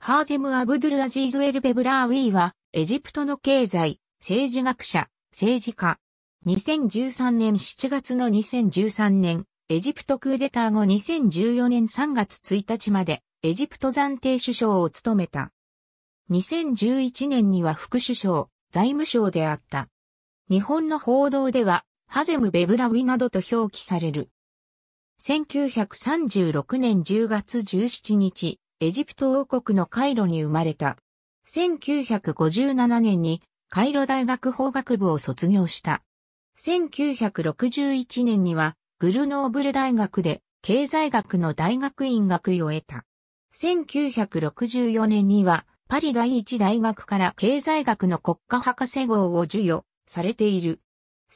ハーゼム・アブドゥル・アジーズ・エル・ベブラーウィーは、エジプトの経済、政治学者、政治家。2013年7月の2013年、エジプトクーデター後2014年3月1日まで、エジプト暫定首相を務めた。2011年には副首相、財務省であった。日本の報道では、ハゼム・ベブラウィなどと表記される。1936年10月17日、エジプト王国のカイロに生まれた。1957年にカイロ大学法学部を卒業した。1961年にはグルノーブル大学で経済学の大学院学位を得た。1964年にはパリ第一大学から経済学の国家博士号を授与されている。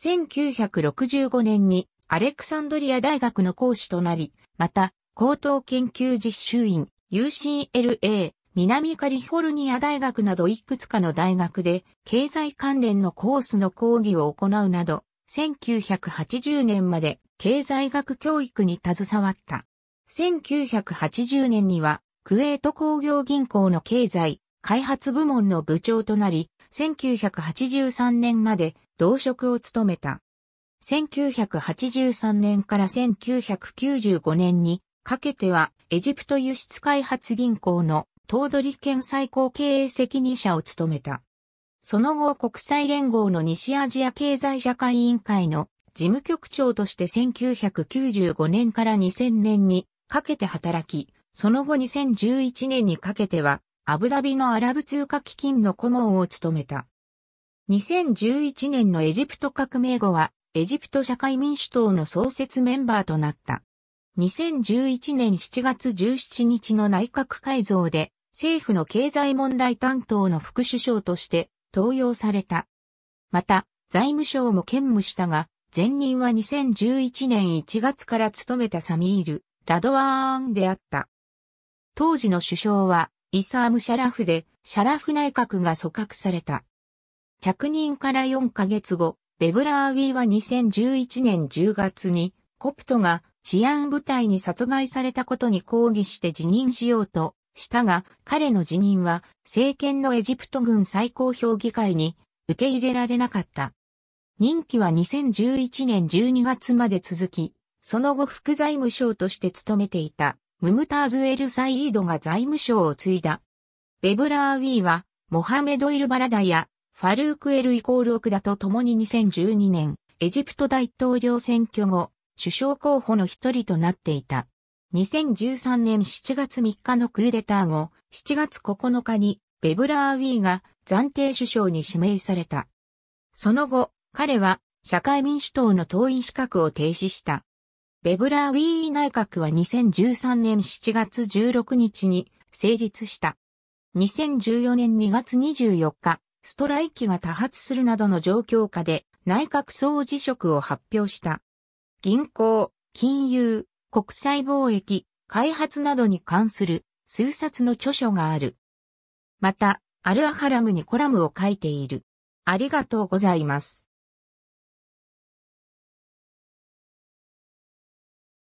1965年にアレクサンドリア大学の講師となり、また高等研究実習院 UCLA、南カリフォルニア大学などいくつかの大学で経済関連のコースの講義を行うなど、1980年まで経済学教育に携わった。1980年にはクウェート工業銀行の経済開発部門の部長となり、1983年まで同職を務めた。1983年から1995年にかけては、エジプト輸出開発銀行の頭取県最高経営責任者を務めた。その後国際連合の西アジア経済社会委員会の事務局長として1995年から2000年にかけて働き、その後2011年にかけてはアブダビのアラブ通貨基金の顧問を務めた。2011年のエジプト革命後はエジプト社会民主党の創設メンバーとなった。2011年7月17日の内閣改造で政府の経済問題担当の副首相として登用された。また、財務省も兼務したが、前任は2011年1月から務めたサミール・ラドワーンであった。当時の首相は、イサーム・シャラフで、シャラフ内閣が組閣された。着任から4ヶ月後、ベブラーウィーは2011年10月に、コプトが治安部隊に殺害されたことに抗議して辞任しようとしたが、彼の辞任は政権のエジプト軍最高評議会に受け入れられなかった。任期は2011年12月まで続き、その後副財務省として務めていたムムターズ・エル・サイードが財務省を継いだ。ベブラー・ウィーはモハメド・イル・バラダやファルーク・エル・イコール・オクダと共に2012年エジプト大統領選挙後、首相候補の一人となっていた。2013年7月3日のクーデター後、7月9日にベブラーウィーが暫定首相に指名された。その後、彼は社会民主党の党員資格を停止した。ベブラーウィー内閣は2013年7月16日に成立した。2014年2月24日、ストライキが多発するなどの状況下で内閣総辞職を発表した。銀行、金融、国際貿易、開発などに関する数冊の著書がある。また、アルアハラムにコラムを書いている。ありがとうございます。